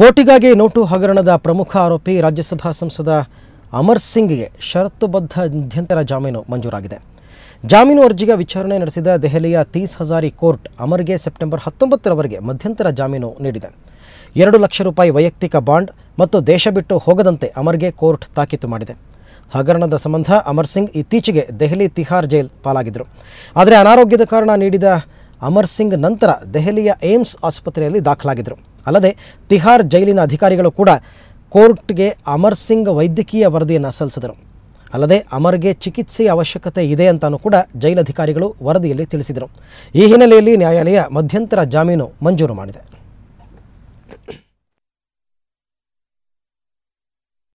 ವೋಟಿಗಾಗಿ note ಹಗರಣದ ಪ್ರಮುಖ ಆರೋಪಿ ರಾಜ್ಯಸಭಾ ಸಂಸದ ಅಮರ್ ಸಿಂಗ್ಗೆ ಷರತ್ತುಬದ್ಧ ಮಧ್ಯಂತರ ಜಾಮೀನು ಮಂಜೂರಾಗಿದೆ ಜಾಮೀನು ಅರ್ಜಿಗೆ ವಿಚಾರಣೆ ನಡೆಸಿದ ದೆಹಲಿಯ ತೀಸ್ ಹಜಾರಿ ಕೋರ್ಟ್ ಅಮರ್ಗೆ ಸೆಪ್ಟೆಂಬರ್ ಹತ್ತೊಂಬತ್ತರವರೆಗೆ ಮಧ್ಯಂತರ ಜಾಮೀನು ನೀಡಿದೆ ಎರಡು ಲಕ್ಷ ರೂಪಾಯಿ ವೈಯಕ್ತಿಕ ಬಾಂಡ್ ಮತ್ತು ದೇಶ ಬಿಟ್ಟು ಹೋಗದಂತೆ ಅಮರ್ಗೆ ಕೋರ್ಟ್ ತಾಕೀತು ಮಾಡಿದೆ ಹಗರಣದ ಸಂಬಂಧ ಅಮರ್ ಸಿಂಗ್ ಇತ್ತೀಚೆಗೆ ದೆಹಲಿ ತಿಹಾರ್ ಜೈಲ್ ಪಾಲಾಗಿದ್ದರು ಆದರೆ ಅನಾರೋಗ್ಯದ ಕಾರಣ ನೀಡಿದ ಅಮರ್ ಸಿಂಗ್ ನಂತರ ದೆಹಲಿಯ ಏಮ್ಸ್ ಆಸ್ಪತ್ರೆಯಲ್ಲಿ ದಾಖಲಾಗಿದ್ದರು ಅಲ್ಲದೆ ತಿಹಾರ್ ಜೈಲಿನ ಅಧಿಕಾರಿಗಳು ಕೂಡ ಕೋರ್ಟ್ಗೆ ಅಮರ್ ಸಿಂಗ್ ವೈದ್ಯಕೀಯ ವರದಿಯನ್ನು ಸಲ್ಲಿಸಿದರು ಅಲ್ಲದೆ ಅಮರ್ಗೆ ಚಿಕಿತ್ಸೆಯ ಅವಶ್ಯಕತೆ ಇದೆ ಅಂತಾನೂ ಕೂಡ ಜೈಲಧಿಕಾರಿಗಳು ವರದಿಯಲ್ಲಿ ತಿಳಿಸಿದರು ಈ ಹಿನ್ನೆಲೆಯಲ್ಲಿ ನ್ಯಾಯಾಲಯ ಮಧ್ಯಂತರ ಜಾಮೀನು ಮಂಜೂರು ಮಾಡಿದೆ